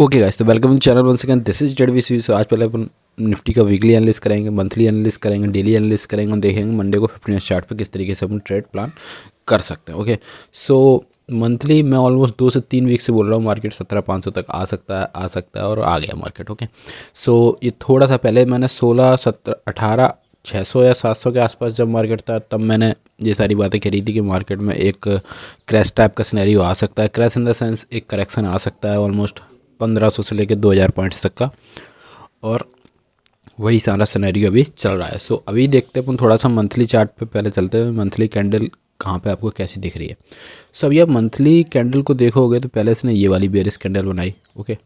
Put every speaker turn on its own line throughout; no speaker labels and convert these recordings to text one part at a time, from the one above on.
okay guys तो welcome to channel one second this is डेडवी सी सो आज पहले अपन निफ्टी का वीकली एनालिस करेंगे मंथली एनालिस करेंगे डेली एनालिस करेंगे और देखेंगे मंडे को फिफ्टीन चार्ट पे किस तरीके से अपन ट्रेड प्लान कर सकते हैं ओके सो मंथली मैं ऑलमोस्ट दो से तीन वीक से बोल रहा हूँ मार्केट सत्रह पाँच सौ तक आ सकता है आ सकता है और आ गया मार्केट ओके सो so, ये थोड़ा सा पहले मैंने सोलह सत्रह अठारह छः सौ या सात सौ के आसपास जब मार्केट था तब मैंने ये सारी बातें करी थी कि मार्केट में एक क्रैश टाइप का सिनेरियो आ सकता है क्रैश इन द सेंस एक करेक्शन आ सकता है ऑलमोस्ट पंद्रह से लेकर दो पॉइंट्स तक का और वही सारा सिनेरियो अभी चल रहा है सो so, अभी देखते हैं अपन थोड़ा सा मंथली चार्ट पे पहले चलते हैं मंथली कैंडल कहाँ पे आपको कैसी दिख रही है सो so, अभी आप मंथली कैंडल को देखोगे तो पहले इसने ये वाली बेरिस कैंडल बनाई ओके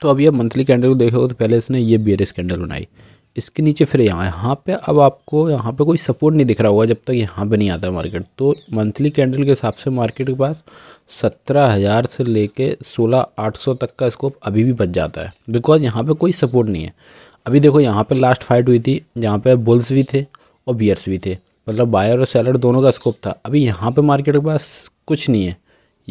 तो अभी आप मंथली कैंडल को देखोगे तो पहले इसने ये बेरिस कैंडल बनाई इसके नीचे फिर यहाँ यहाँ पे अब आपको यहाँ पे कोई सपोर्ट नहीं दिख रहा होगा जब तक यहाँ पे नहीं आता मार्केट तो मंथली कैंडल के हिसाब से मार्केट के पास सत्रह हज़ार से लेके सोलह आठ सौ तक का स्कोप अभी भी बच जाता है बिकॉज यहाँ पे कोई सपोर्ट नहीं है अभी देखो यहाँ पे लास्ट फाइट हुई थी जहाँ पे बुल्स भी थे और बियर्स भी थे मतलब बायर और सेलर दोनों का स्कोप था अभी यहाँ पर मार्केट के पास कुछ नहीं है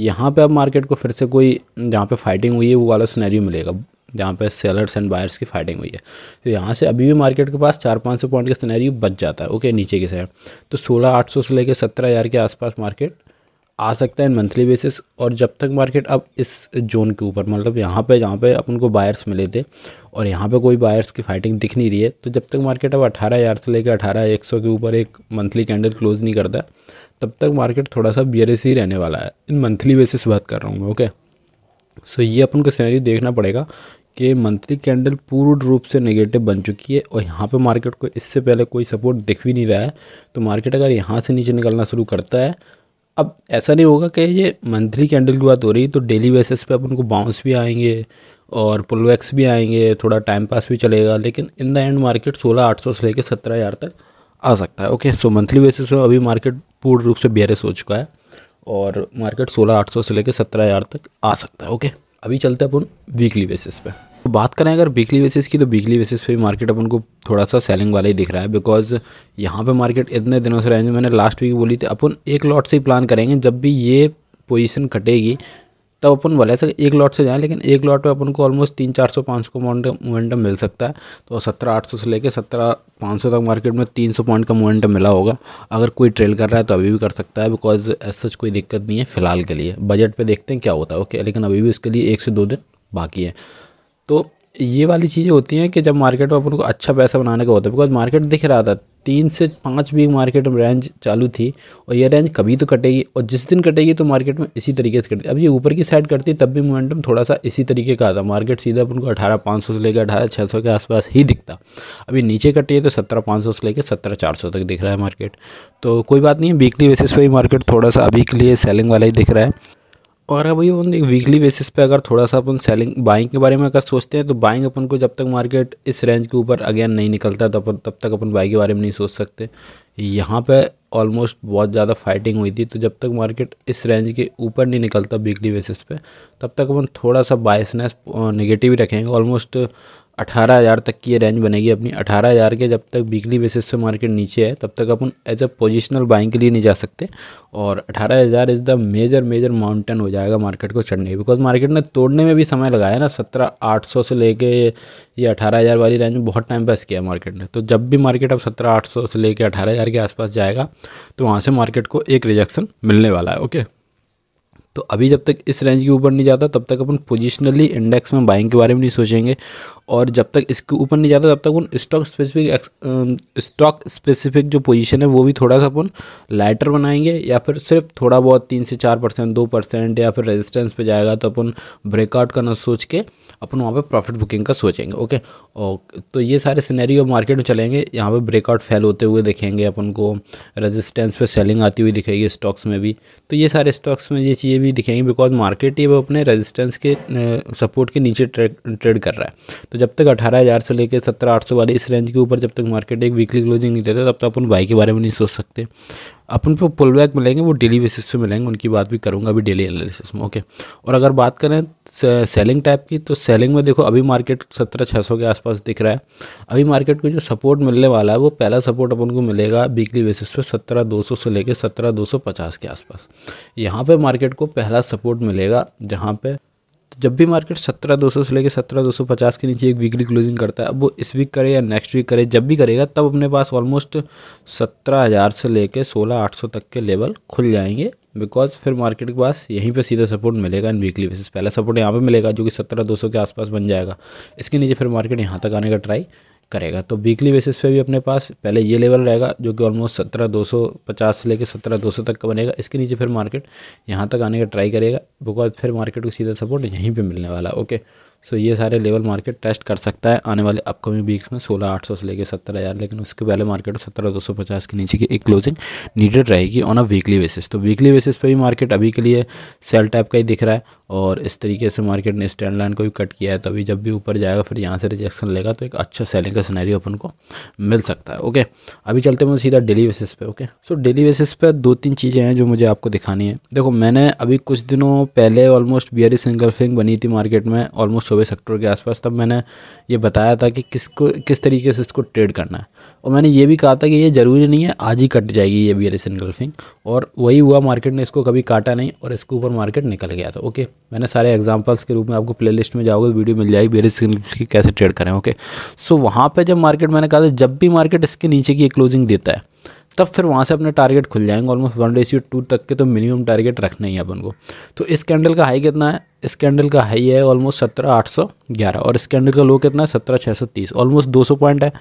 यहाँ पर अब मार्केट को फिर से कोई जहाँ पर फाइटिंग हुई है वो वाला सीनारी मिलेगा जहाँ पे सेलर्स एंड बायर्स की फाइटिंग हुई है तो यहाँ से अभी भी मार्केट के पास चार पाँच सौ पॉइंट का सिनेरियो बच जाता है ओके नीचे की साइड तो सोलह आठ सौ से लेकर सत्रह हज़ार के आसपास मार्केट आ सकता है मंथली बेसिस और जब तक मार्केट अब इस जोन के ऊपर मतलब यहाँ पे जहाँ पे अपन को बायर्स मिले थे और यहाँ पे कोई बायर्स की फाइटिंग दिख नहीं रही है तो जब तक मार्केट अब अठारह हज़ार से लेकर अठारह एक सौ के ऊपर एक मंथली कैंडल क्लोज नहीं करता तब तक मार्केट थोड़ा सा बियरिस ही रहने वाला है इन मंथली बेसिस बात कर रहा हूँ मैं ओके सो ये अपन को सैनरी देखना पड़ेगा के मंथली कैंडल पूर्ण रूप से नेगेटिव बन चुकी है और यहाँ पे मार्केट को इससे पहले कोई सपोर्ट दिख भी नहीं रहा है तो मार्केट अगर यहाँ से नीचे निकलना शुरू करता है अब ऐसा नहीं होगा कि ये मंथली कैंडल की बात हो रही है तो डेली बेसिस पे अपन को बाउंस भी आएंगे और पुलवैक्स भी आएंगे थोड़ा टाइम पास भी चलेगा लेकिन इन द एंड मार्केट सोलह आठ सौ से लेकर सत्रह हज़ार तक आ सकता है ओके सो मंथली बेसिस में अभी मार्केट पूर्ण रूप से बेयरस हो चुका है और मार्केट सोलह आठ सौ से लेकर सत्रह हज़ार तक आ सकता है ओके अभी चलते हैं अपन वीकली बेसिस पे तो बात करें अगर वीकली बेसिस की तो वीकली बेसिस पे मार्केट अपन को थोड़ा सा सेलिंग वाला ही दिख रहा है बिकॉज यहाँ पे मार्केट इतने दिनों से रेंज मैंने लास्ट वीक बोली थी अपन एक लॉट से ही प्लान करेंगे जब भी ये पोजीशन कटेगी तब अपन वाले से एक लॉट से जाएं लेकिन एक लॉट पे अपन को ऑलमोस्ट तीन चार सौ पाँच सौ मोमेंटम मिल सकता है तो सत्रह आठ सौ से लेकर सत्रह पाँच सौ तक मार्केट में तीन सौ पॉइंट का मोमेंटम मिला होगा अगर कोई ट्रेल कर रहा है तो अभी भी कर सकता है बिकॉज एज सच कोई दिक्कत नहीं है फिलहाल के लिए बजट पर देखते हैं क्या होता है ओके लेकिन अभी भी उसके लिए एक से दो दिन बाकी है तो ये वाली चीज़ें होती हैं कि जब मार्केट में अपन को अच्छा पैसा बनाने का होता है बिकॉज मार्केट दिख रहा था तीन से पाँच वीक मार्केट में रेंज चालू थी और ये रेंज कभी तो कटेगी और जिस दिन कटेगी तो मार्केट में इसी तरीके से कटती अब ये ऊपर की साइड करती तब भी मोमेंटम थोड़ा सा इसी तरीके का आता मार्केट सीधा अपन को अठारह पाँच सौ से लेकर अठारह छः सौ के आसपास ही दिखता अभी नीचे कटी है तो सत्रह पाँच सौ से लेकर सत्रह चार सौ तक दिख रहा है मार्केट तो कोई बात नहीं वीकली बेसिस पर ही मार्केट थोड़ा सा अभी के लिए सेलिंग वाला ही दिख रहा है और अभी अपन वीकली बेसिस पे अगर थोड़ा सा अपन सेलिंग बाइंग के बारे में अगर सोचते हैं तो बाइंग अपन को जब तक मार्केट इस रेंज के ऊपर अगेन नहीं निकलता तो अपन तब तक अपन बाई के बारे में नहीं सोच सकते यहाँ पे ऑलमोस्ट बहुत ज़्यादा फाइटिंग हुई थी तो जब तक मार्केट इस रेंज के ऊपर नहीं निकलता वीकली बेसिस पे तब तक अपन थोड़ा सा बायसनेस नेगेटिव ही रखेंगे ऑलमोस्ट अठारह हज़ार तक की ये रेंज बनेगी अपनी अठारह हज़ार के जब तक वीकली बेसिस से मार्केट नीचे है तब तक अपन एज अ पोजिशनल बाइंग के लिए नहीं जा सकते और अठारह हज़ार is the major major mountain हो जाएगा मार्केट को चढ़ने बिकॉज मार्केट ने तोड़ने में भी समय लगाया ना सत्रह आठ सौ से लेके ये अठारह हज़ार वाली रेंज बहुत टाइम पास किया मार्केट ने तो जब भी मार्केट अब सत्रह आठ सौ से लेके अठारह हज़ार के आसपास जाएगा तो वहाँ से मार्केट को एक रिजेक्शन मिलने वाला है ओके तो अभी जब तक इस रेंज के ऊपर नहीं जाता तब तक अपन पोजिशनली इंडेक्स में बाइंग के बारे में नहीं सोचेंगे और जब तक इसके ऊपर नहीं जाता तब तक उन स्टॉक स्पेसिफिक स्टॉक स्पेसिफिक जो पोजीशन है वो भी थोड़ा सा अपन लाइटर बनाएंगे या फिर सिर्फ थोड़ा बहुत तीन से चार परसेंट दो परसेंट या फिर रेजिस्टेंस पे जाएगा तो अपन ब्रेकआउट का ना सोच के अपन वहाँ पर प्रॉफिट बुकिंग का सोचेंगे ओके और तो ये सारे सिनेरियो मार्केट में चलेंगे यहाँ पर ब्रेकआउट फेल होते हुए देखेंगे अपन को रेजिस्टेंस पर सेलिंग आती हुई दिखेगी स्टॉक्स में भी तो ये सारे स्टॉक्स में ये चीज़ें भी भी दिखेंगे बिकॉज मार्केट ये वो अपने रेजिस्टेंस के सपोर्ट के नीचे ट्रेड कर रहा है तो जब तक अठारह हज़ार से लेकर सत्रह आठ सौ वाले इस रेंज के ऊपर जब तक मार्केट एक वीकली क्लोजिंग नहीं देता तब तक अपन बाई के बारे में नहीं सोच सकते अपन पे पुल बैक मिलेंगे वो डेली बेसिस पे मिलेंगे उनकी बात भी करूँगा अभी डेली एनालिसिस में ओके और अगर बात करें सेलिंग टाइप की तो सेलिंग में देखो अभी मार्केट सत्रह छः सौ के आसपास दिख रहा है अभी मार्केट को जो सपोर्ट मिलने वाला है वो पहला सपोर्ट अपन को मिलेगा वीकली बेसिस पे सत्रह दो सौ से लेकर सत्रह दो सौ पचास के आसपास यहाँ पर मार्केट को पहला सपोर्ट मिलेगा जहाँ पर तो जब भी मार्केट सत्रह दो सौ से लेकर सत्रह दो सौ पचास के नीचे एक वीकली क्लोजिंग करता है अब वो इस वीक करे या नेक्स्ट वीक करे जब भी करेगा तब अपने पास ऑलमोस्ट सत्रह हज़ार से लेकर सोलह आठ सौ तक के लेवल खुल जाएंगे बिकॉज फिर मार्केट के पास यहीं पे सीधा सपोर्ट मिलेगा इन वीकली बेसिस पहला सपोर्ट यहाँ पे मिलेगा जो कि सत्रह दो सौ के आसपास बन जाएगा इसके नीचे फिर मार्केट यहाँ तक आने का ट्राई करेगा तो वीकली बेसिस पे भी अपने पास पहले ये लेवल रहेगा जो कि ऑलमोस्ट सत्रह दो सौ पचास से लेकर सत्रह दो सौ तक का बनेगा इसके नीचे फिर मार्केट यहाँ तक आने का ट्राई करेगा बिकॉज फिर मार्केट को सीधा सपोर्ट यहीं पे मिलने वाला है ओके सो ये सारे लेवल मार्केट टेस्ट कर सकता है आने वाले अपकमिंग वीक्स में सोलह आठ सौ से लेकर सत्रह हज़ार लेकिन उसके पहले मार्केट सत्रह दो सौ पचास के नीचे की एक क्लोजिंग नीडेड रहेगी ऑन अ वीकली बेसिस तो वीकली बेसिस पर भी मार्केट अभी के लिए सेल टाइप का ही दिख रहा है और इस तरीके से मार्केट ने स्टैंड लाइन को भी कट किया है तो अभी जब भी ऊपर जाएगा फिर यहाँ से रिजेक्शन लेगा तो एक अच्छा सेलिंग का सिनेरियो अपन को मिल सकता है ओके अभी चलते हैं सीधा डेली बेसिस पे ओके सो डेली बेसिस पे दो तीन चीज़ें हैं जो मुझे आपको दिखानी है देखो मैंने अभी कुछ दिनों पहले ऑलमोस्ट बी सिंगल बनी थी मार्केट में ऑलमोस्ट चौबे सेक्टर के आसपास तब मैंने ये बताया था कि किसको किस तरीके से इसको ट्रेड करना है और मैंने ये भी कहा था कि ये ज़रूरी नहीं है आज ही कट जाएगी ये बी सिंगल और वही हुआ मार्केट ने इसको कभी काटा नहीं और इसके ऊपर मार्केट निकल गया था ओके मैंने सारे एग्जांपल्स के रूप में आपको प्लेलिस्ट में जाओगे वीडियो मिल जाएगी बेरिस सिग्नल्स की कैसे ट्रेड करें ओके सो so, वहाँ पे जब मार्केट मैंने कहा था जब भी मार्केट इसके नीचे की क्लोजिंग देता है तब फिर वहाँ से अपने टारगेट खुल जाएंगे ऑलमोस्ट वन सी टू तक के तो मिनिमम टारगेट रखना ही है अपन को तो इस कैंडल का हाई कितना है इस कैंडल का हाई है ऑलमोस्ट सत्रह आठ सौ ग्यारह और इस कैंडल का लो कितना है सत्रह छः सौ तीस ऑलमोस्ट दो सौ पॉइंट है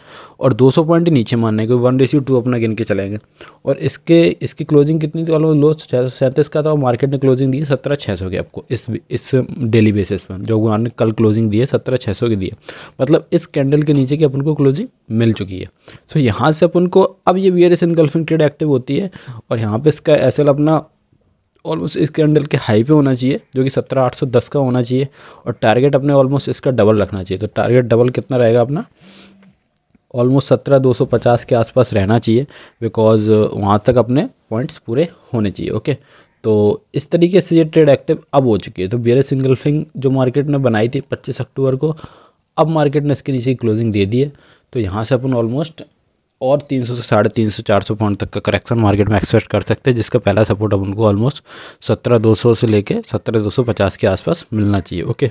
और दो सौ पॉइंट नीचे मानने क्योंकि वन रेसियो टू अपना गिन के चलेंगे और इसके इसकी क्लोजिंग कितनी थी ऑलमोस्ट लो छः सौ सैंतीस का था और मार्केट ने क्लोजिंग दी सत्रह छः सौ की आपको इस इस डेली बेसिस पर जो भगवान ने कल क्लोजिंग दी है सत्रह छः सौ की दी है मतलब इस कैंडल के नीचे की अपन को क्लोजिंग मिल चुकी है सो यहाँ से अपन को अब ये बियर इस इनकल्फिंग ट्रेड एक्टिव होती है और यहाँ पर इसका एस अपना ऑलमोस्ट इस कैंडल के हाई पे होना चाहिए जो कि सत्रह आठ सौ दस का होना चाहिए और टारगेट अपने ऑलमोस्ट इसका डबल रखना चाहिए तो टारगेट डबल कितना रहेगा अपना ऑलमोस्ट सत्रह दो सौ पचास के आसपास रहना चाहिए बिकॉज uh, वहाँ तक अपने पॉइंट्स पूरे होने चाहिए ओके तो इस तरीके से ये ट्रेड एक्टिव अब हो चुकी है तो सिंगल सिंगल्फिंग जो मार्केट ने बनाई थी पच्चीस अक्टूबर को अब मार्केट ने इसके नीचे क्लोजिंग दे दी है तो यहाँ से अपन ऑलमोस्ट और 300 से साढ़े तीन सौ चार सौ पॉइंट तक का करेक्शन मार्केट में एक्सपेक्ट कर सकते हैं जिसका पहला सपोर्ट अब उनको ऑलमोस्ट सत्रह दो सौ से लेके सत्रह दो सौ पचास के आसपास मिलना चाहिए ओके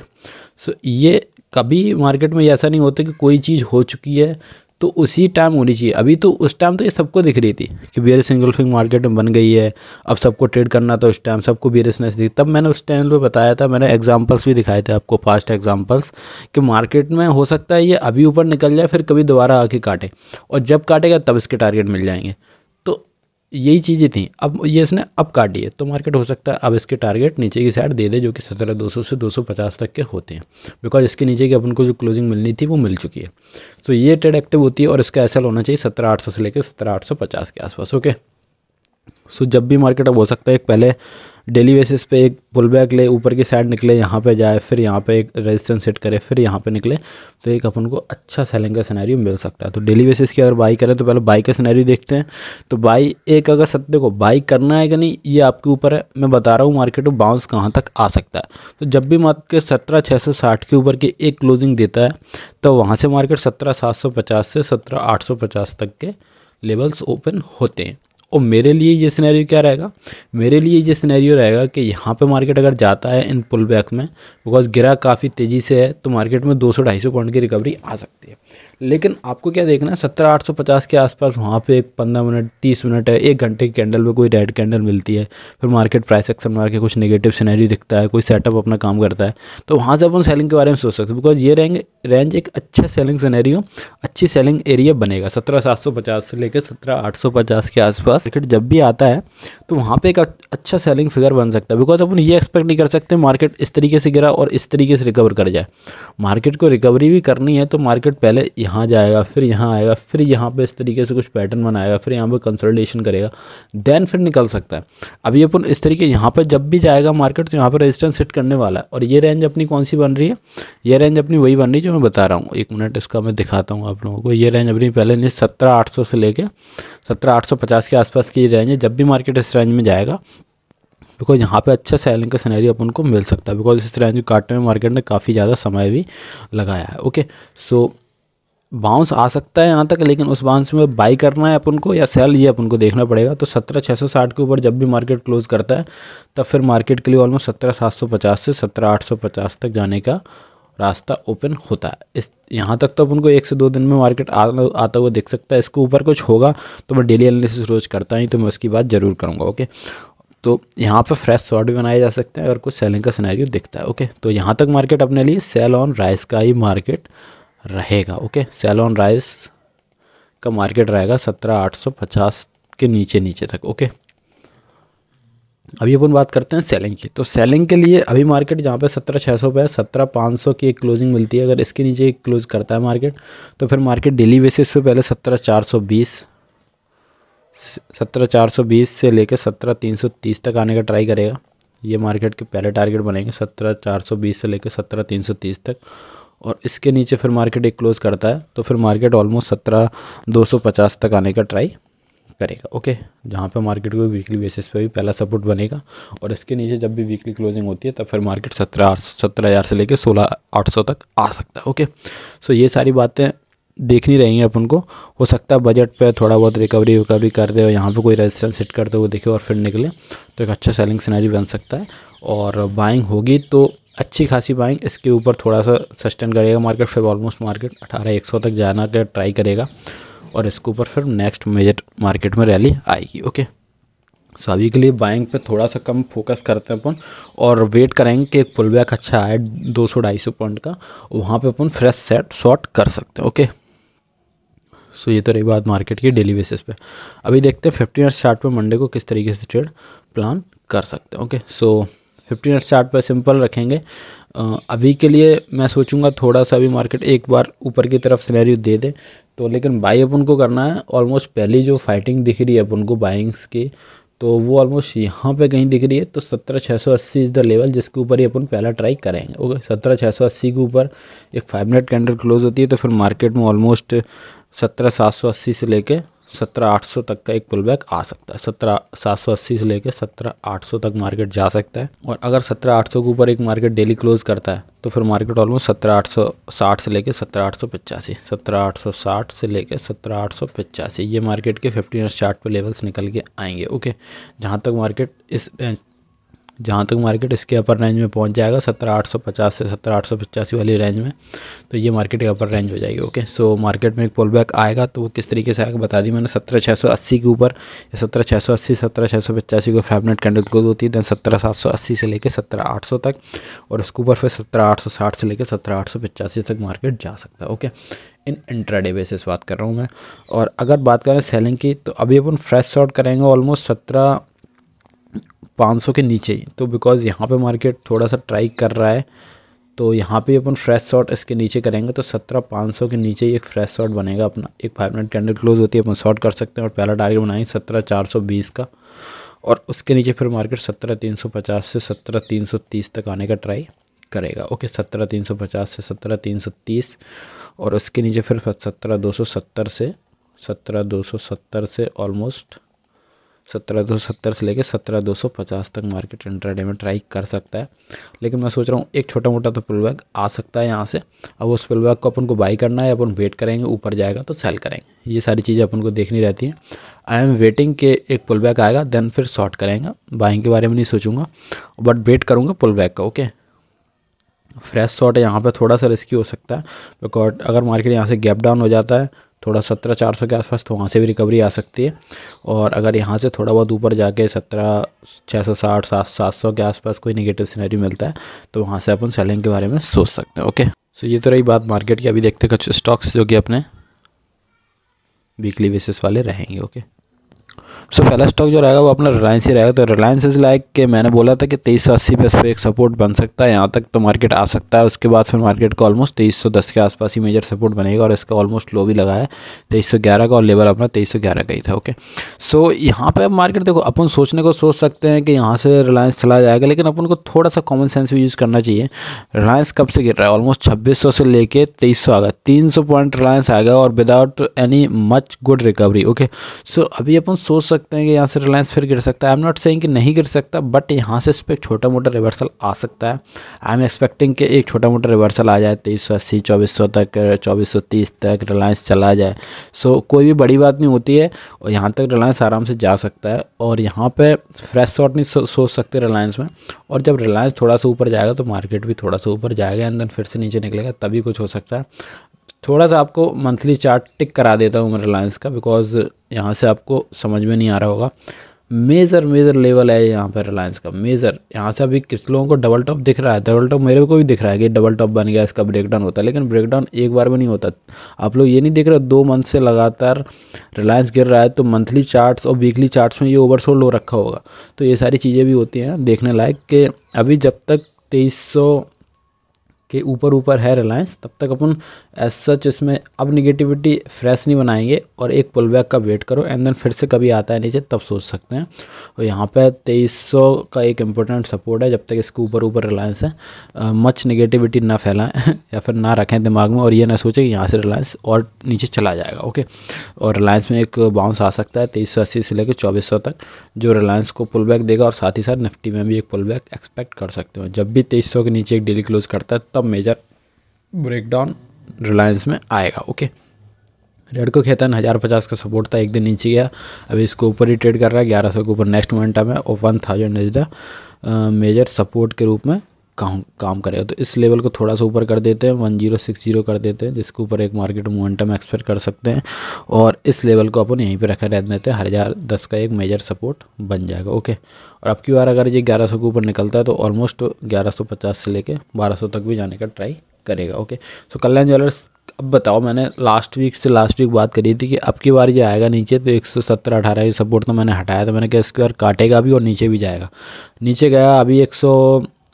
सो so, ये कभी मार्केट में ऐसा नहीं होता कि कोई चीज़ हो चुकी है तो उसी टाइम होनी चाहिए अभी तो उस टाइम तो ये सबको दिख रही थी कि बी सिंगल फिंग मार्केट में बन गई है अब सबको ट्रेड करना था उस टाइम सबको बी दिखी तब मैंने उस टाइम पर बताया था मैंने एग्जाम्पल्स भी दिखाए थे आपको फास्ट एग्जाम्पल्स कि मार्केट में हो सकता है ये अभी ऊपर निकल जाए फिर कभी दोबारा आके काटे और जब काटेगा तब इसके टारगेट मिल जाएंगे यही चीज़ें थी अब ये इसने अब काटी है तो मार्केट हो सकता है अब इसके टारगेट नीचे की साइड दे दे जो कि सत्रह दो सौ से दो सौ पचास तक के होते हैं बिकॉज इसके नीचे की अपन को जो क्लोजिंग मिलनी थी वो मिल चुकी है तो ये ट्रेड एक्टिव होती है और इसका ऐसा होना चाहिए सत्रह आठ सौ से लेकर सत्रह आठ सौ पचास के आसपास ओके सो जब भी मार्केट अब हो सकता है एक पहले डेली बेसिस पे एक पुल बैक ले ऊपर की साइड निकले यहाँ पे जाए फिर यहाँ पे एक रेजिस्टेंस सेट करे फिर यहाँ पे निकले तो एक अपन को अच्छा सेलिंग का सिनेरियो मिल सकता है तो डेली बेसिस की अगर बाई करें तो पहले बाई का सिनेरियो देखते हैं तो बाई एक अगर सत्य को बाई करना है कि नहीं ये आपके ऊपर है मैं बता रहा हूँ मार्केट में बाउंस कहाँ तक आ सकता है तो जब भी मार्केट सत्रह छः सौ साठ के ऊपर की एक क्लोजिंग देता है तो वहाँ से मार्केट सत्रह सात सौ पचास से सत्रह आठ सौ पचास तक के लेवल्स ओपन होते हैं और मेरे लिए ये सिनेरियो क्या रहेगा मेरे लिए ये सिनेरियो रहेगा कि यहाँ पे मार्केट अगर जाता है इन पुल बैक में बिकॉज गिरा काफ़ी तेज़ी से है तो मार्केट में 200-250 पॉइंट की रिकवरी आ सकती है लेकिन आपको क्या देखना है सत्रह आठ सौ पचास के आसपास वहाँ पे एक पंद्रह मिनट तीस मिनट है एक घंटे की कैंडल में कोई रेड कैंडल मिलती है फिर मार्केट प्राइस एक्शन मार के कुछ नेगेटिव सीनरी दिखता है कोई सेटअप अपना काम करता है तो वहाँ से अपन सेलिंग के बारे में सोच सकते हैं बिकॉज ये रेंज रेंज एक अच्छा सेलिंग सीनरी अच्छी सेलिंग एरिया बनेगा सत्रह सात सौ पचास से लेकर सत्रह आठ सौ पचास के आसपास मार्केट जब भी आता है तो वहाँ पर एक अच्छा सेलिंग फिगर बन सकता है बिकॉज अपन ये एक्सपेक्ट नहीं कर सकते मार्केट इस तरीके से गिरा और इस तरीके से रिकवर कर जाए मार्केट को रिकवरी भी करनी है तो मार्केट पहले यहाँ जाएगा फिर यहाँ आएगा फिर यहाँ पे इस तरीके से कुछ पैटर्न बनाएगा फिर यहाँ पे कंसल्टेशन करेगा देन फिर निकल सकता है अभी अपन इस तरीके यहाँ पर जब भी जाएगा मार्केट तो यहाँ पर रजिस्टेंस हिट करने वाला है और ये रेंज अपनी कौन सी बन रही है ये रेंज अपनी वही बन रही है जो मैं बता रहा हूँ एक मिनट इसका मैं दिखाता हूँ आप लोगों को ये रेंज अपनी पहले नहीं सत्रह आठ सौ से लेकर सत्रह आठ सौ पचास के आसपास की रेंज है जब भी मार्केट इस रेंज में जाएगा बिकॉज यहाँ पे अच्छा सेलिंग का सैनरी अपन को मिल सकता है बिकॉज इस रेंज काटने में मार्केट ने काफ़ी ज़्यादा समय भी लगाया है ओके सो so, बाउंस आ सकता है यहाँ तक लेकिन उस बाउंस में बाई करना है अपन को या सेल ये अपन को देखना पड़ेगा तो सत्रह छः सौ साठ के ऊपर जब भी मार्केट क्लोज करता है तब फिर मार्केट के लिए ऑलमोस्ट सत्रह सात सौ पचास से सत्रह आठ सौ पचास तक जाने का रास्ता ओपन होता है इस यहाँ तक तो अपन को एक से दो दिन में मार्केट आ, आता हुआ देख सकता है इसके ऊपर कुछ होगा तो मैं डेली एनालिसिस रोज़ करता ही तो मैं उसकी बात ज़रूर करूँगा ओके तो यहाँ पर फ्रेश शॉर्ट भी बनाए जा सकते हैं अगर कुछ सेलिंग का सिनेरियो दिखता है ओके तो यहाँ तक मार्केट अपने लिए सेल ऑन राइस का ही मार्केट रहेगा ओके सेलोन राइस का मार्केट रहेगा सत्रह आठ सौ पचास के नीचे नीचे तक ओके अभी अपन बात करते हैं सेलिंग की तो सेलिंग के लिए अभी मार्केट जहाँ पे सत्रह छः सौ पे है सत्रह पाँच सौ की एक क्लोजिंग मिलती है अगर इसके नीचे एक क्लोज करता है मार्केट तो फिर मार्केट डेली बेसिस पे पहले सत्रह चार सौ बीस सत्रह चार सौ बीस से लेकर सत्रह तीन सौ तीस तक आने का ट्राई करेगा ये मार्केट के पहले टारगेट बनेंगे सत्रह चार सौ बीस से लेकर सत्रह तीन सौ तीस तक और इसके नीचे फिर मार्केट एक क्लोज़ करता है तो फिर मार्केट ऑलमोस्ट सत्रह दो सौ पचास तक आने का ट्राई करेगा ओके जहाँ पे मार्केट को वीकली बेसिस पे भी पहला सपोर्ट बनेगा और इसके नीचे जब भी वीकली क्लोजिंग होती है तब फिर मार्केट सत्रह आठ सत्रह हज़ार से लेके सोलह आठ सौ तक आ सकता है ओके सो ये सारी बातें देखनी रहेंगी अपन को हो सकता है बजट पे थोड़ा बहुत रिकवरी विकवरी कर दे और यहाँ पर कोई रेजिस्टेंस हिट करते हुए देखे और फिर निकले तो एक अच्छा सेलिंग सिनारी बन सकता है और बाइंग होगी तो अच्छी खासी बाइंग इसके ऊपर थोड़ा सा सस्टेन करेगा मार्केट फिर ऑलमोस्ट मार्केट अठारह एक सौ तक जाना कर ट्राई करेगा और इसके ऊपर फिर नेक्स्ट मेजर मार्केट में रैली आएगी ओके सो अभी के लिए बाइंग पे थोड़ा सा कम फोकस करते हैं अपन और वेट करेंगे कि एक पुल बैक अच्छा आए दो सौ ढाई सौ पॉइंट का वहाँ पे अपन फ्रेश सेट शॉर्ट कर सकते हैं ओके सो ये तो रही बात मार्केट की डेली बेसिस पे अभी देखते हैं फिफ्टी और चार्ट पे मंडे को किस तरीके से ट्रेड प्लान कर सकते हैं okay so fifty minute chart पर सिंपल रखेंगे अभी के लिए मैं सोचूंगा थोड़ा सा भी मार्केट एक बार ऊपर की तरफ सिनेरियो दे दे तो लेकिन बाई अपन को करना है ऑलमोस्ट पहली जो फाइटिंग दिख रही है अपन को बाइंग्स की तो वो ऑलमोस्ट यहाँ पे कहीं दिख रही है तो सत्रह छः सौ अस्सी इज़ द लेवल जिसके ऊपर ही अपन पहला ट्राई करेंगे ओके सत्रह छः सौ अस्सी के ऊपर एक फाइव मिनट कैंडल क्लोज होती है तो फिर मार्केट में ऑलमोस्ट सत्रह सात सौ अस्सी से लेके सत्रह आठ सौ तक का एक पुल बैक आ सकता है सत्रह सात सौ अस्सी से लेकर सत्रह आठ सौ तक मार्केट जा सकता है और अगर सत्रह आठ सौ के ऊपर एक मार्केट डेली क्लोज करता है तो फिर मार्केट ऑलमोस्ट सत्रह आठ सौ साठ से लेकर सत्रह आठ सौ पचासी सत्रह आठ सौ साठ से लेकर सत्रह आठ सौ पचासी ये मार्केट के फिफ्टीन चार्ट पर लेवल्स निकल के आएंगे ओके जहाँ तक मार्केट इस जहाँ तक मार्केट इसके अपर रेंज में पहुँच जाएगा सत्रह आठ सौ पचास से सत्रह आठ सौ पचासी वाली रेंज में तो ये मार्केट की अपर रेंज हो जाएगी ओके सो मार्केट में एक पुल बैक आएगा तो वो किस तरीके से आएगा बता दी मैंने सत्रह छः सौ अस्सी के ऊपर या सत्रह छः सौ अस्सी सत्रह छः सौ पचासी को फाइव मिनट कैंडल क्लोज होती है दैन सत्रह सात सौ अस्सी से लेकर सत्रह आठ सौ तक और उसके ऊपर फिर सत्रह आठ सौ साठ से लेकर सत्रह आठ सौ पचासी तक मार्केट जा सकता है ओके इन इंट्राडे बेसिस बात कर रहा हूँ मैं और अगर बात करें सेलिंग की तो अभी अपन फ्रेश शॉर्ट करेंगे ऑलमोस्ट सत्रह 500 के नीचे ही तो बिकॉज़ यहाँ पे मार्केट थोड़ा सा ट्राई कर रहा है तो यहाँ पे अपन फ्रेश शॉट इसके नीचे करेंगे तो सत्रह पाँच सौ के नीचे ही एक फ्रेश शॉट बनेगा अपना एक फाइव मिनट कैंडल क्लोज होती है अपन शॉट कर सकते हैं और पहला टारगेट बनाएंगे सत्रह चार सौ बीस का और उसके नीचे फिर मार्केट सत्रह तीन सौ पचास से सत्रह तीन सौ तीस तक आने का ट्राई करेगा ओके सत्रह तीन सौ पचास से सत्रह तीन सौ तीस और उसके नीचे फिर सत्रह दो सौ सत्तर से सत्रह दो सौ सत्तर से ऑलमोस्ट सत्रह दो सत्तर से लेकर सत्रह दो सौ पचास तक मार्केट इंटरडे में ट्राई कर सकता है लेकिन मैं सोच रहा हूँ एक छोटा मोटा तो पुलबैक आ सकता है यहाँ से अब उस पुलबैक को अपन को बाई करना है अपन वेट करेंगे ऊपर जाएगा तो सेल करेंगे ये सारी चीज़ें अपन को देखनी रहती हैं आई एम वेटिंग के एक बैग आएगा देन फिर शॉर्ट करेंगे बाइंग के बारे में नहीं सोचूंगा बट वेट करूँगा पुलबैक का ओके फ्रेश शॉट यहाँ पर थोड़ा सा रिस्की हो सकता है बिकॉज अगर मार्केट यहाँ से गैप डाउन हो जाता है थोड़ा सत्रह चार सौ के आसपास तो वहाँ से भी रिकवरी आ सकती है और अगर यहाँ से थोड़ा बहुत ऊपर जाके सत्रह छः सौ साठ सात सात सौ के आसपास कोई नेगेटिव सिनेरियो मिलता है तो वहाँ से अपन सेलिंग के बारे में सोच सकते हैं ओके सो ये तो रही बात मार्केट की अभी देखते कुछ स्टॉक्स जो कि अपने वीकली बेसिस वाले रहेंगे ओके सो so, पहला स्टॉक जो रहेगा वो अपना रिलायंस ही रहेगा तो रिलायंस इज लाइक के मैंने बोला था कि तेईस सौ अस्सी पे इस पर एक सपोर्ट बन सकता है यहाँ तक तो मार्केट आ सकता है उसके बाद फिर मार्केट का ऑलमोस्ट तेईस सौ दस के आसपास ही मेजर सपोर्ट बनेगा और इसका ऑलमोस्ट लो भी लगा है तेईस सौ ग्यारह का और लेवल अपना तेईस सौ ग्यारह का ही था ओके सो so, यहाँ पर मार्केट देखो अपन सोचने को सोच सकते हैं कि यहाँ से रिलायंस चला जाएगा लेकिन अपन को थोड़ा सा कॉमन सेंस भी यूज़ करना चाहिए रिलायंस कब से गिर रहा है ऑलमोस्ट छब्बीस सौ से लेके तेईस सौ आ गया तीन सौ पॉइंट रिलायंस आ गया और without any much good recovery okay so अभी अपन सोच सकते हैं कि यहाँ से रिलायंस फिर गिर सकता है आई एम नॉट सेइंग कि नहीं गिर सकता बट यहाँ से इस पर एक छोटा मोटा रिवर्सल आ सकता है आई एम एक्सपेक्टिंग कि एक छोटा मोटा रिवर्सल आ जाए तेईस सौ अस्सी चौबीस सौ तक चौबीस सौ तीस तक रिलायंस चला जाए सो so, कोई भी बड़ी बात नहीं होती है और यहाँ तक रिलायंस आराम से जा सकता है और यहाँ पर फ्रेश शॉट नहीं सोच सकते रिलायंस में और जब रिलायंस थोड़ा सा ऊपर जाएगा तो मार्केट भी थोड़ा सा ऊपर जाएगा एंड देन फिर से नीचे निकलेगा तभी कुछ हो सकता है थोड़ा सा आपको मंथली चार्ट टिक करा देता हूँ मैं रिलायंस का बिकॉज यहाँ से आपको समझ में नहीं आ रहा होगा मेजर मेजर लेवल है यहाँ पर रिलायंस का मेजर यहाँ से अभी किस लोगों को डबल टॉप दिख रहा है डबल टॉप मेरे को भी दिख रहा है कि डबल टॉप बन गया इसका ब्रेकडाउन होता है लेकिन ब्रेकडाउन एक बार में नहीं होता आप लोग ये नहीं देख रहे दो मंथ से लगातार रिलायंस गिर रहा है तो मंथली चार्ट्स और वीकली चार्ट्स में ये ओवरसोल्ड हो रखा होगा तो ये सारी चीज़ें भी होती हैं देखने लायक कि अभी जब तक तेईस के ऊपर ऊपर है रिलायंस तब तक अपन एज सच इसमें अब निगेटिविटी फ्रेश नहीं बनाएंगे और एक पुल बैक का वेट करो एंड देन फिर से कभी आता है नीचे तब सोच सकते हैं और यहाँ पे 2300 का एक इम्पोर्टेंट सपोर्ट है जब तक इसके ऊपर ऊपर रिलायंस है आ, मच निगेटिविटी ना फैलाएं या फिर ना रखें दिमाग में और ये ना सोचें कि यहाँ से रिलायंस और नीचे चला जाएगा ओके और रिलायंस में एक बाउंस आ सकता है तेईस से लेकर चौबीस तक जो रिलायंस को पुल बैक देगा और साथ ही साथ निफ्टी में भी एक पुल बैक एक्सपेक्ट कर सकते हो जब भी तेईस के नीचे एक डेली क्लोज करता है तब मेजर ब्रेकडाउन रिलायंस में आएगा ओके रेड को खेतन हज़ार पचास का सपोर्ट था एक दिन नीचे गया अभी इसको ऊपर ही ट्रेड कर रहा है ग्यारह सौ के ऊपर नेक्स्ट मोमेंटम है और one thousand is the major support के रूप में काम काम करेगा तो इस लेवल को थोड़ा सा ऊपर कर देते हैं वन जीरो सिक्स जीरो कर देते हैं जिसके ऊपर एक मार्केट मोमेंटम एक्सपेक्ट कर सकते हैं और इस लेवल को अपन यहीं पे रखा रह देते हैं हज़ार दस का एक मेजर सपोर्ट बन जाएगा ओके और अब की बार अगर ये ग्यारह सौ के ऊपर निकलता है तो ऑलमोस्ट ग्यारह सौ पचास से लेकर बारह सौ तक भी जाने का ट्राई करेगा ओके सो कल्याण ज्वेलर्स अब बताओ मैंने लास्ट वीक से लास्ट वीक बात करी थी कि अब की बार ये आएगा नीचे तो एक सौ सत्तर अठारह सपोर्ट तो मैंने हटाया तो मैंने कहा इसकी बार काटेगा भी और नीचे भी जाएगा नीचे गया अभी एक सौ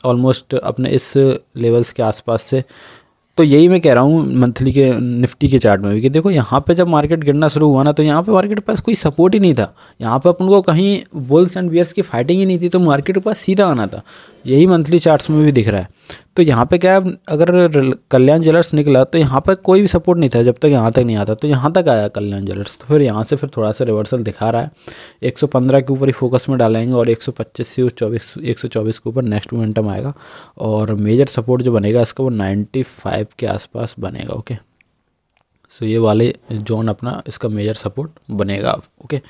ऑलमोस्ट अपने इस लेवल्स के आसपास से तो यही मैं कह रहा हूँ मंथली के निफ्टी के चार्ट में भी कि देखो यहाँ पे जब मार्केट गिरना शुरू हुआ ना तो यहाँ पे मार्केट के पास कोई सपोर्ट ही नहीं था यहाँ पे अपन को कहीं बुल्स एंड बियर्स की फाइटिंग ही नहीं थी तो मार्केट के पास सीधा आना था यही मंथली चार्ट्स में भी दिख रहा है तो यहाँ पे क्या है अगर कल्याण ज्वेलर्स निकला तो यहाँ पर कोई भी सपोर्ट नहीं था जब तक यहाँ तक नहीं आता तो यहाँ तक आया कल्याण ज्वेलर्स तो फिर यहाँ से फिर थोड़ा सा रिवर्सल दिखा रहा है 115 के ऊपर ही फोकस में डालेंगे और 125 से चौबीस एक के ऊपर नेक्स्ट मोमेंटम आएगा और मेजर सपोर्ट जो बनेगा इसका वो नाइन्टी के आसपास बनेगा ओके सो ये वाले जोन अपना इसका मेजर सपोर्ट बनेगा okay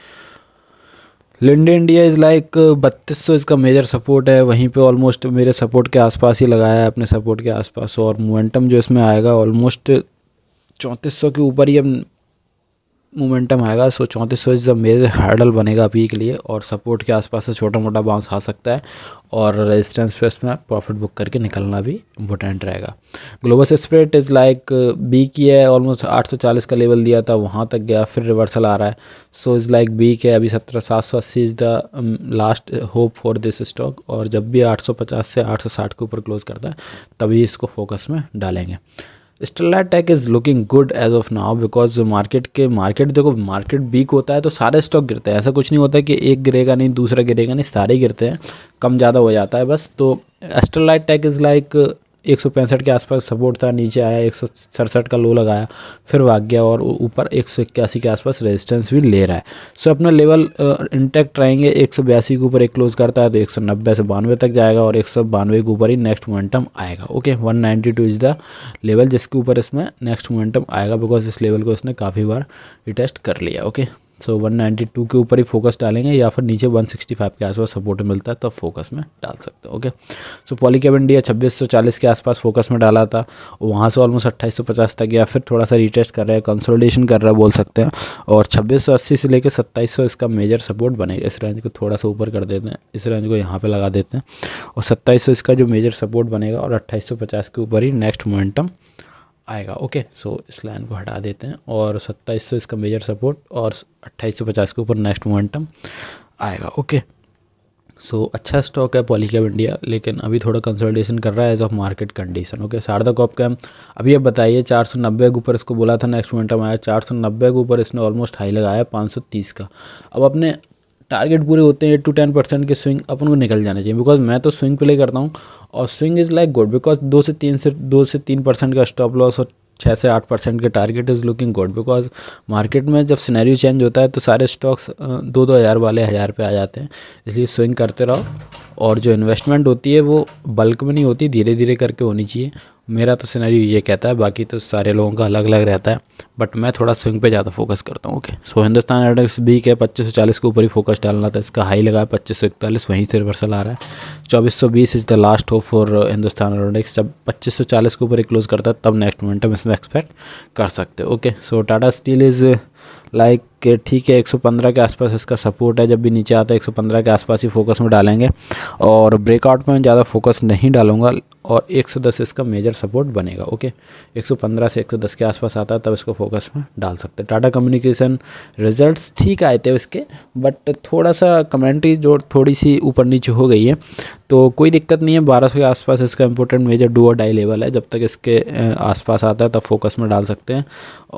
Linde India is like बत्तीस सौ इसका मेजर सपोर्ट है वहीं पे ऑलमोस्ट मेरे सपोर्ट के आसपास ही लगाया है अपने सपोर्ट के आसपास और मोमेंटम जो इसमें आएगा ऑलमोस्ट चौंतीस सौ के ऊपर ही अब मोमेंटम आएगा सो चौंतीस सौ इज द मेजर हर्डल बनेगा अभी के लिए और सपोर्ट के आसपास से छोटा मोटा बाउंस आ सकता है और रेजिस्टेंस पे में प्रॉफिट बुक करके निकलना भी इंपॉर्टेंट रहेगा ग्लोबल स्प्रेड इज़ लाइक बी की है ऑलमोस्ट 840 का लेवल दिया था वहाँ तक गया फिर रिवर्सल आ रहा है सो इज़ लाइक बी के अभी सत्रह सात सौ अस्सी is the last hope for this stock और जब भी 850 से 860 के ऊपर क्लोज करता है तभी इसको फोकस में डालेंगे Sterlite tech is looking good as of now because market के मार्केट देखो मार्केट वीक होता है तो सारे स्टॉक गिरते हैं ऐसा कुछ नहीं होता है कि एक गिरेगा नहीं दूसरा गिरेगा नहीं सारे गिरते हैं कम ज़्यादा हो जाता है बस तो स्टेलाइट टेक इज़ लाइक एक सौ पैंसठ के आसपास सपोर्ट था नीचे आया एक सौ सड़सठ का लो लगाया फिर भाग गया और ऊपर एक सौ इक्यासी के आसपास रेजिस्टेंस भी ले रहा है सो अपना लेवल इंटैक्ट रहेंगे एक सौ बयासी के ऊपर एक क्लोज करता है तो एक सौ नब्बे से बानवे तक जाएगा और एक सौ बानवे के ऊपर ही नेक्स्ट मोमेंटम आएगा okay one ninety two is the level जिसके ऊपर इसमें नेक्स्ट मोमेंटम आएगा बिकॉज इस लेवल को इसने काफ़ी बार रिटेस्ट कर लिया ओके सो so, 192 के ऊपर ही फोकस डालेंगे या फिर नीचे 165 के आसपास सपोर्ट मिलता है तब तो फोकस में डाल सकते हो ओके सो पॉलीकेब इंडिया छब्बीस के आसपास फोकस में डाला था वहाँ से ऑलमोस्ट अट्ठाईस तक या फिर थोड़ा सा रिटेस्ट कर रहा है कंसोलिडेशन कर रहा है बोल सकते हैं और छब्बीस से लेकर सत्ताईस इसका मेजर सपोर्ट बनेगा इस रेंज को थोड़ा सा ऊपर कर देते हैं इस रेंज को यहाँ पर लगा देते हैं और सत्ताईस इसका जो मेजर सपोर्ट बनेगा और अट्ठाईस के ऊपर ही नेक्स्ट मोमेंटम आएगा ओके सो इस लाइन को हटा देते हैं और सत्ताईस सौ इसका मेजर सपोर्ट और अट्ठाईस सौ पचास के ऊपर नेक्स्ट मोमेंटम आएगा ओके सो so, अच्छा स्टॉक है पॉलीकैप इंडिया लेकिन अभी थोड़ा कंसोलिडेशन कर रहा है as of market condition okay Sharda Cropchem अभी आप बताइए चार सौ नब्बे के ऊपर इसको बोला था नेक्स्ट मोमेंटम आया चार सौ नब्बे के ऊपर इसने ऑलमोस्ट हाई लगाया पाँच सौ तीस का अब अपने टारगेट पूरे होते हैं एट टू टेन परसेंट के स्विंग अपन को निकल जाने चाहिए बिकॉज मैं तो स्विंग प्ले करता हूँ और swing is like good because दो से तीन से दो से तीन परसेंट का स्टॉप लॉस और छः से आठ परसेंट के target is looking good because market में जब सिनेरियो चेंज होता है तो सारे स्टॉक्स दो दो हज़ार वाले हज़ार पे आ जाते हैं इसलिए स्विंग करते रहो और जो इन्वेस्टमेंट होती है वो बल्क में नहीं होती धीरे धीरे करके होनी चाहिए मेरा तो सिनेरियो ये कहता है बाकी तो सारे लोगों का अलग अलग रहता है बट मैं थोड़ा स्विंग पे ज़्यादा फोकस करता हूँ ओके सो हिंदुस्तान एडेक्स वीक है पच्चीस सौ चालीस के ऊपर ही फोकस डालना था इसका हाई लगा है पच्चीस सौ इकतालीस वहीं से रिवर्सल आ रहा है चौबीस सौ बीस is the last hope for Hindustan एडेक्स जब पच्चीस सौ चालीस के ऊपर ही क्लोज करता है तब नेक्स्ट मोमेंटम इसमें एक्सपेक्ट कर सकते okay so Tata steel is like के ठीक है 115 के आसपास इसका सपोर्ट है जब भी नीचे आता है 115 के आसपास ही फोकस में डालेंगे और ब्रेकआउट में ज़्यादा फोकस नहीं डालूंगा और 110 इसका मेजर सपोर्ट बनेगा ओके 115 से 110 के आसपास आता है तब इसको फोकस में डाल सकते हैं टाटा कम्युनिकेशन रिजल्ट्स ठीक आए थे इसके बट थोड़ा सा कमेंट्री जो थोड़ी सी ऊपर नीचे हो गई है तो कोई दिक्कत नहीं है बारह के आसपास इसका important major do or die level है जब तक इसके आसपास आता है तब फोकस में डाल सकते हैं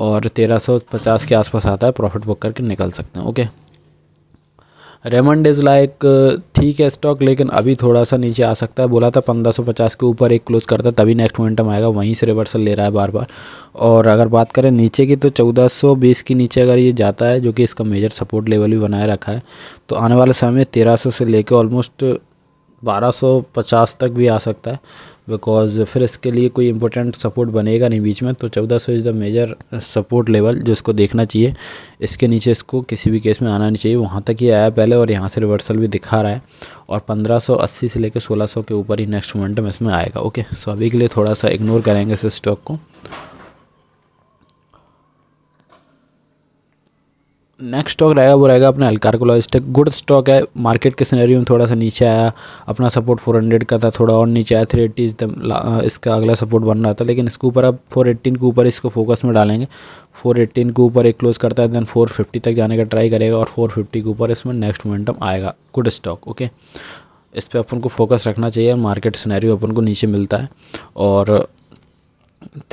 और तेरह के आसपास आता है प्रॉफिट बुक करके निकल सकते हैं ओके रेमंड इज़ लाइक ठीक है स्टॉक लेकिन अभी थोड़ा सा नीचे आ सकता है बोला था 1550 के ऊपर एक क्लोज़ करता तभी नेक्स्ट मोमेंटम आएगा वहीं से रिवर्सल ले रहा है बार बार और अगर बात करें नीचे की तो 1420 के नीचे अगर ये जाता है जो कि इसका मेजर सपोर्ट लेवल भी बनाए रखा है तो आने वाले समय में तेरह से लेकर ऑलमोस्ट बारह तक भी आ सकता है बिकॉज फिर इसके लिए कोई इंपॉर्टेंट सपोर्ट बनेगा नहीं बीच में तो चौदह सौ is the major support level जो इसको देखना चाहिए इसके नीचे इसको किसी भी केस में आना नहीं चाहिए वहाँ तक ही आया पहले और यहाँ से रिवर्सल भी दिखा रहा है और पंद्रह सौ अस्सी से लेकर सोलह सौ के ऊपर ही नेक्स्ट मोमेंटम इसमें आएगा ओके सो अभी के लिए थोड़ा सा इग्नोर करेंगे इस स्टॉक को नेक्स्ट स्टॉक रहेगा वो रहेगा अपना एलकारको लॉजिस्टिक गुड स्टॉक है मार्केट के सिनेरियो में थोड़ा सा नीचे आया अपना सपोर्ट 400 का था थोड़ा और नीचे आया थ्री एट्टी इसका अगला सपोर्ट बन रहा था लेकिन इसके ऊपर अब 418 के ऊपर इसको फोकस में डालेंगे 418 के ऊपर एक क्लोज करता है देन 450 तक जाने का ट्राई करेगा और फोर के ऊपर इसमें नेक्स्ट मोमेंटम आएगा गुड स्टॉक ओके इस पर अपन को फोकस रखना चाहिए मार्केट सिनेरियो अपन को नीचे मिलता है और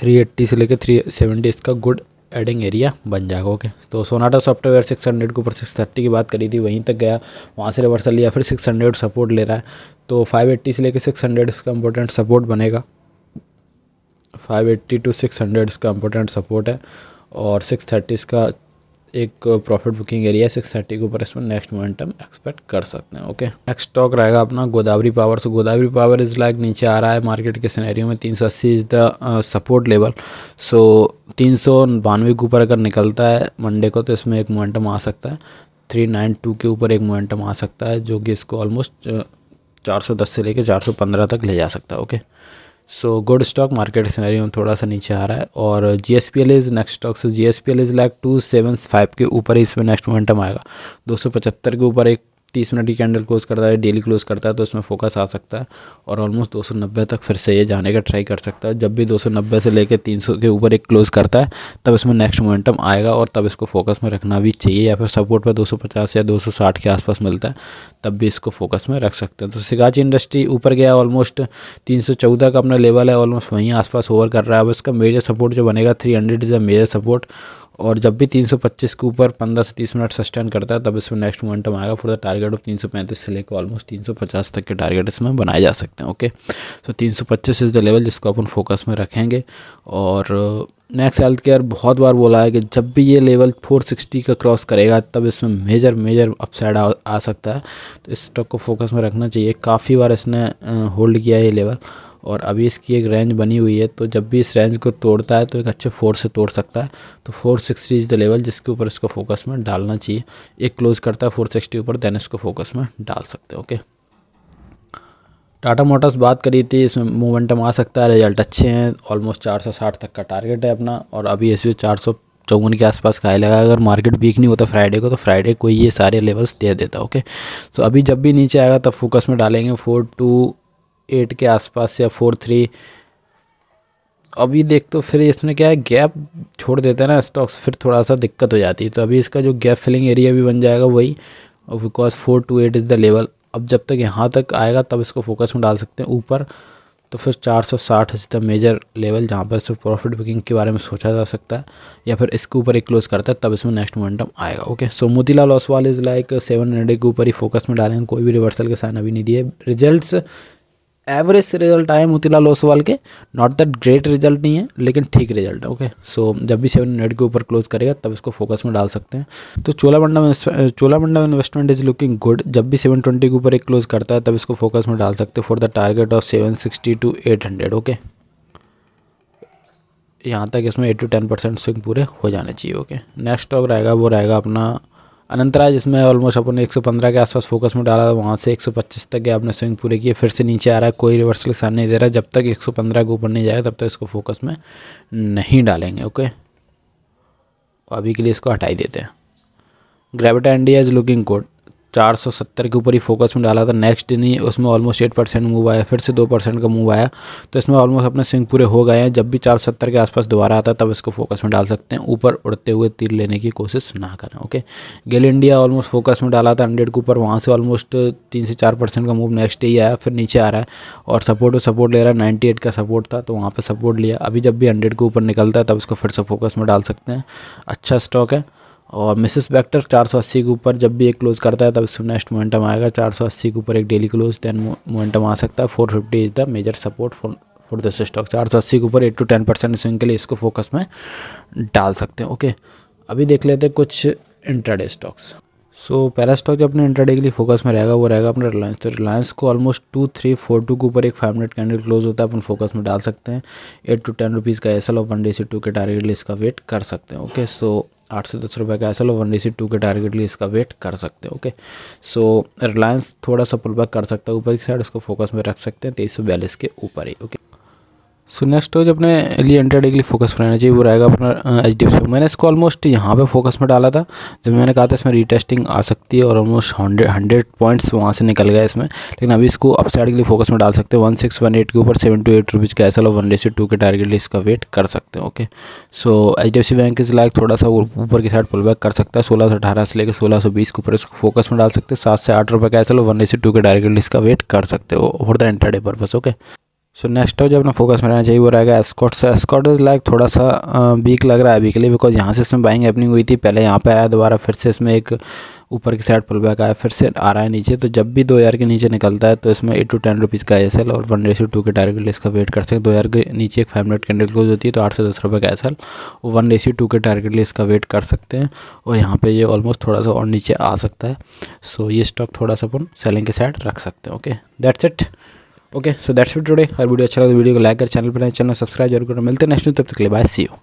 380 से लेकर 370 इसका गुड एडिंग एरिया बन जाएगा ओके तो सोनाटा सॉफ्टवेयर सिक्स हंड्रेड के ऊपर सिक्स थर्टी की बात करी थी वहीं तक गया वहाँ से रिवर्सल लिया फिर सिक्स हंड्रेड सपोर्ट ले रहा है तो फाइव एट्टी से लेकर सिक्स हंड्रेड इसका इंपॉर्टेंट सपोर्ट बनेगा five eighty to six hundred इसका इंपॉर्टेंट सपोर्ट है और सिक्स थर्टी इसका एक profit booking area six thirty के ऊपर इसमें नेक्स्ट मोमेंटम एक्सपेक्ट कर सकते हैं ओके नेक्स्ट स्टॉक रहेगा अपना Godavari power so Godavari power is like नीचे आ रहा है मार्केट के सिनेरियो में तीन सौ अस्सी is the support level so तीन सौ बानवे के ऊपर अगर निकलता है मंडे को तो इसमें एक मोमेंटम आ सकता है थ्री नाइन टू के ऊपर एक मोमेंटम आ सकता है जो कि इसको ऑलमोस्ट uh, चार सौ दस से लेकर चार सौ पंद्रह तक ले जा सकता है okay so good stock market scenario थोड़ा सा नीचे आ रहा है और G S P L is next stock से G S P L is like two seven five के ऊपर ही इसमें नेक्स्ट मोमेंटम आएगा दो सौ पचहत्तर के ऊपर एक तीस मिनट की कैंडल क्लोज़ करता है डेली क्लोज़ करता है तो उसमें फोकस आ सकता है और ऑलमोस्ट 290 तक फिर से ये जाने का ट्राई कर सकता है जब भी 290 से लेकर 300 के ऊपर एक क्लोज़ करता है तब इसमें नेक्स्ट मोमेंटम आएगा और तब इसको फोकस में रखना भी चाहिए या फिर सपोर्ट पर 250 या 260 के आसपास मिलता है तब भी इसको फोकस में रख सकते हैं तो सिगाची इंडस्ट्री ऊपर गया ऑलमोस्ट तीन का अपना लेवल है ऑलमोस्ट वहीं आसपास ओवर कर रहा है अब इसका मेजर सपोर्ट जो बनेगा three is a major support और जब भी 325 के ऊपर 15 से 30 मिनट सस्टेन करता है तब इसमें नेक्स्ट मोमेंटम आएगा for the target target of तीन सौ पैंतीस से लेकर ऑलमोस्ट तीन सौ पचास तक के टारगेट इसमें बनाए जा सकते हैं ओके सो तीन सौ पच्चीस इज़ द लेवल जिसको अपन फोकस में रखेंगे और नेक्स्ट हेल्थ केयर बहुत बार बोला है कि जब भी ये लेवल 460 का क्रॉस करेगा तब इसमें मेजर मेजर अपसाइड आ, आ सकता है तो इस स्टॉक को फोकस में रखना चाहिए काफ़ी बार इसने होल्ड uh, किया है ये लेवल और अभी इसकी एक रेंज बनी हुई है तो जब भी इस रेंज को तोड़ता है तो एक अच्छे फोर से तोड़ सकता है तो four sixty is the level जिसके ऊपर इसको फोकस में डालना चाहिए एक क्लोज करता है फोर सिक्सटी ऊपर देन इसको फोकस में डाल सकते हैं ओके टाटा मोटर्स बात करी थी इसमें मोमेंटम आ सकता है रिजल्ट अच्छे हैं ऑलमोस्ट चार सौ साठ तक का टारगेट है अपना और अभी इसमें चार सौ चौवन के आसपास का खाए लगा अगर मार्केट वीक नहीं होता फ्राइडे को तो फ्राइडे को ये सारे लेवल्स दे देता ओके सो अभी जब भी नीचे आएगा तब फोकस में डालेंगे फोर टू एट के आसपास या फोर थ्री अभी देख तो फिर इसमें क्या है गैप छोड़ देते हैं ना स्टॉक्स फिर थोड़ा सा दिक्कत हो जाती है तो अभी इसका जो गैप फिलिंग एरिया भी बन जाएगा वही और because four two eight is the level अब जब तक यहाँ तक आएगा तब इसको फोकस में डाल सकते हैं ऊपर तो फिर 460 इज़ द मेजर लेवल जहाँ पर सिर्फ प्रॉफिट बुकिंग के बारे में सोचा जा सकता है या फिर इसके ऊपर एक क्लोज करता है तब इसमें नेक्स्ट मोमेंटम आएगा okay so Motilal Oswal is like seven hundred के ऊपर ही फोकस में डालेंगे कोई भी रिवर्सल के साइन अभी नहीं दिए रिजल्ट्स एवरेज रिजल्ट आए मोतीलाल ओसवाल के नॉट दैट ग्रेट रिजल्ट नहीं है लेकिन ठीक रिजल्ट है ओके सो जब भी सेवन हंड्रेड के ऊपर क्लोज करेगा तब इसको फोकस में डाल सकते हैं तो Cholamandalam Cholamandalam investment is looking good जब भी सेवन ट्वेंटी के ऊपर एक क्लोज करता है तब इसको फोकस में डाल सकते हैं for the target of seven sixty to eight hundred okay यहाँ तक इसमें eight to ten percent swing पूरे हो जाने चाहिए ओके नेक्स्ट स्टॉक रहेगा वो रहेगा अपना अनंतराज इसमें ऑलमोस्ट अपन ने 115 के आसपास फोकस में डाला था वहाँ से 125 तक गया अपने स्विंग पूरे किए फिर से नीचे आ रहा है कोई रिवर्सल सामने नहीं दे रहा जब तक 115 के ऊपर नहीं जाएगा तब तक इसको फोकस में नहीं डालेंगे ओके अभी के लिए इसको हटाई देते हैं Gravita India is looking good चार सौ सत्तर के ऊपर ही फोकस में डाला था नेक्स्ट डे नहीं उसमें ऑलमोस्ट एट परसेंट मूव आया फिर से दो परसेंट का मूव आया तो इसमें ऑलमोस्ट अपने स्विंग पूरे हो गए हैं जब भी चार सौ सत्तर के आसपास दोबारा आता है तब इसको फोकस में डाल सकते हैं ऊपर उड़ते हुए तीर लेने की कोशिश ना करें okay GAIL India almost focus में डाला था हंड्रेड के ऊपर वहाँ से ऑलमोस्ट तीन से चार परसेंट का मूव नेक्स्ट डे ही आया फिर नीचे आ रहा है और सपोर्ट वो सपोर्ट ले रहा है नाइन्टी एट का सपोर्ट था तो वहाँ पर सपोर्ट लिया अभी जब भी हंड्रेड के ऊपर निकलता है तब इसको फिर से फोकस में डाल सकते हैं अच्छा स्टॉक है और मिसेस वेक्टर 480 के ऊपर जब भी एक क्लोज़ करता है तब इसमें नेक्स्ट मोमेंटम आएगा 480 के ऊपर एक डेली क्लोज देन मोमेंटम आ सकता है 450 is the major support for this stock 480 के ऊपर eight to ten percent swing के लिए इसको फोकस में डाल सकते हैं ओके अभी देख लेते हैं कुछ इंटरडे स्टॉक्स सो पहला स्टॉक जो अपने इंटरडे के लिए फोकस में रहेगा वो रहेगा अपना रिलायंस तो रिलायंस को almost two three four two के ऊपर एक फाइव मिनट कैंडल क्लोज होता है अपन फोकस में डाल सकते हैं एट टू टेन रुपीज़ का एसल और वन डे से टू के टारगेट लिए इसका वेट कर सकते हैं ओके सो आठ से दस रुपये का ऐसा लो वन डी सी टू के टारगेट लिए इसका वेट कर सकते हैं ओके सो रिलायंस थोड़ा सा पुल बैक कर सकता है ऊपर की साइड इसको फोकस में रख सकते हैं तेईस सौ बयालीस के ऊपर ही ओके सो नेक्स्ट जो अपने लिए एंटर डे के लिए फोकस में रहना चाहिए वो रहेगा अपना एच डी एफ मैंने इसको ऑलमोस्ट यहाँ पे फोकस में डाला था जब मैंने कहा था इसमें रीटेस्टिंग आ सकती है और ऑलमोस्ट हंड्रेड हंड्रेड पॉइंट्स वहाँ से निकल गया इसमें लेकिन अभी इसको अपसाइड के लिए फोकस में डाल सकते हैं वन सिक्स वन एट के ऊपर सेवन टू एट रुपीज़ का ऐसा वन डे टू के टारगेट लिए इसका वेट कर सकते हैं okay so H D F C bank is like थोड़ा सा ऊपर की साइड पुल बैक कर सकता है सोलह सौ अठारह से लेकर सोलह सौ बीस के ऊपर इसको फोकस में डाल सकते हैं सात से आठ रुपये का ऐसा वन डे टू के टारगेट लिए इसका वेट कर सकते हो for the intraday purpose okay so next अब जो अपना फोकस में रहना चाहिए वो रहेगा एस्कॉट से एस्कॉट इज़ लाइक थोड़ा सा वीक लग रहा है अभी के लिए बिकॉज यहाँ से इसमें बाइंग अपनिंग हुई थी पहले यहाँ पे आया दोबारा फिर से इसमें एक ऊपर की साइड पुलबैक आया फिर से आ रहा है नीचे तो जब भी दो हज़ार के नीचे निकलता है तो इसमें एट टू टेन रुपीज़ का एस और वन रेशो टू के टारगेट इसका वेट कर सकते हैं दो हज़ार के नीचे एक फाइव मिनट कैंडल क्लोज होती है तो आठ से दस रुपये का एस और वन रेशो टू के टारगेट इसका वेट कर सकते हैं और यहाँ पर ये ऑलमोस्ट थोड़ा सा और नीचे आ सकता है सो ये स्टॉक थोड़ा सा अपन सेलिंग के साइड रख सकते हैं okay that's it okay so that's it today हर वीडियो अच्छा लगा तो वीडियो को लाइक कर चैनल पर चैनल सब्सक्राइब जरूर करो मिलते हैं नेक्स्ट तब तक के लिए बाय सी यू